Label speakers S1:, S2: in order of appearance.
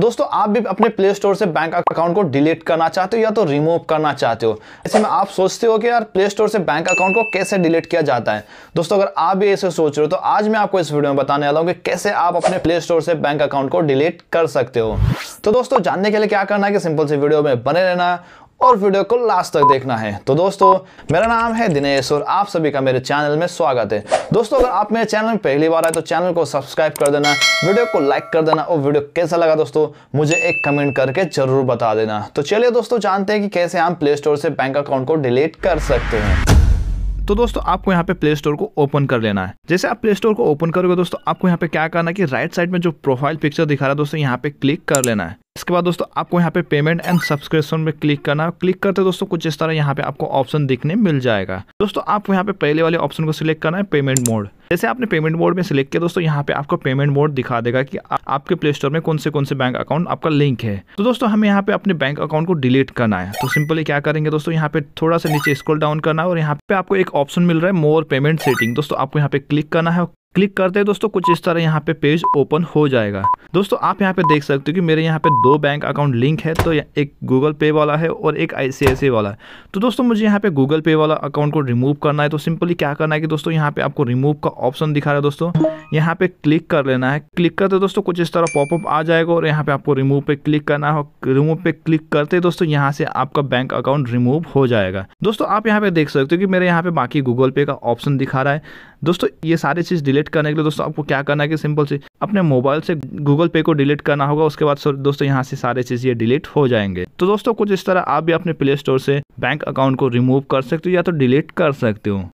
S1: दोस्तों आप भी अपने प्ले स्टोर से बैंक अकाउंट को डिलीट करना चाहते हो या तो रिमूव करना चाहते हो ऐसे में आप सोचते हो कि यार प्ले स्टोर से बैंक अकाउंट को कैसे डिलीट किया जाता है दोस्तों अगर आप भी ऐसे सोच रहे हो तो आज मैं आपको इस वीडियो में बताने वाला हूँ कि कैसे आप अपने प्ले स्टोर से बैंक अकाउंट को डिलीट कर सकते हो तो दोस्तों जानने के लिए क्या करना है कि सिंपल से वीडियो में बने रहना और वीडियो को लास्ट तक देखना है तो दोस्तों मेरा नाम है दिनेश और आप सभी का मेरे चैनल में स्वागत है दोस्तों अगर आप मेरे चैनल में पहली बार आए तो चैनल को सब्सक्राइब कर देना वीडियो को लाइक कर देना और वीडियो कैसा लगा दोस्तों मुझे एक कमेंट करके जरूर बता देना तो चलिए दोस्तों जानते हैं कि कैसे हम प्ले स्टोर से बैंक अकाउंट को डिलीट कर सकते हैं तो दोस्तों आपको यहाँ पे प्ले स्टोर को ओपन कर लेना है जैसे आप प्ले स्टोर को ओपन करोगे दोस्तों आपको यहाँ पे क्या करना है कि राइट साइड में जो प्रोफाइल पिक्चर दिखा रहा है दोस्तों यहाँ पे क्लिक कर लेना है इसके बाद दोस्तों आपको यहाँ पे पेमेंट एंड सब्सक्रिप्शन में क्लिक करना है क्लिक करते दोस्तों कुछ इस तरह यहाँ पे आपको ऑप्शन दिखने मिल जाएगा दोस्तों आपको यहाँ पे पहले वाले ऑप्शन को सिलेक्ट करना है पेमेंट मोड जैसे आपने पेमेंट मोड में सिलेक्ट किया दोस्तों यहाँ पे आपको पेमेंट मोड दिखा देगा कि आ, आपके प्ले स्टोर में कौन से कौन से बैंक अकाउंट आपका लिंक है तो दोस्तों हमें यहाँ पे अपने बैंक अकाउंट को डिलीट करना है तो सिंपली क्या करेंगे दोस्तों यहाँ पे थोड़ा सा नीचे स्क्रोल डाउन करना है और यहाँ पे आपको एक ऑप्शन मिल रहा है मोर पेमेंट सेटिंग दोस्तों आपको यहाँ पे क्लिक करना है क्लिक करते हैं दोस्तों कुछ इस तरह यहाँ पे पेज ओपन हो जाएगा दोस्तों आप यहाँ पे देख सकते हो कि मेरे यहाँ पे दो बैंक अकाउंट लिंक है तो एक गूगल पे वाला है और एक आई वाला है तो दोस्तों मुझे यहाँ पे गूगल पे वाला अकाउंट को रिमूव करना है तो सिंपली क्या करना है कि दोस्तों यहाँ पे आपको रिमूव का ऑप्शन दिखा रहा है दोस्तों यहाँ पे क्लिक कर लेना है क्लिक करते दोस्तों कुछ इस तरह पॉपअप आ जाएगा और यहाँ पे आपको रिमूव पे क्लिक करना हो रिमूव पे क्लिक करते दोस्तों यहाँ से आपका बैंक अकाउंट रिमूव हो जाएगा दोस्तों आप यहाँ पे देख सकते हो कि मेरे यहाँ पे बाकी गूगल पे का ऑप्शन दिखा रहा है दोस्तों ये सारी चीज़ डिलीट डिलीट करने के लिए दोस्तों आपको क्या करना है कि सिंपल सी अपने मोबाइल से गूगल पे को डिलीट करना होगा उसके बाद दोस्तों यहाँ से सारे चीज़ ये डिलीट हो जाएंगे तो दोस्तों कुछ इस तरह आप भी अपने प्ले स्टोर से बैंक अकाउंट को रिमूव कर सकते हो या तो डिलीट कर सकते हो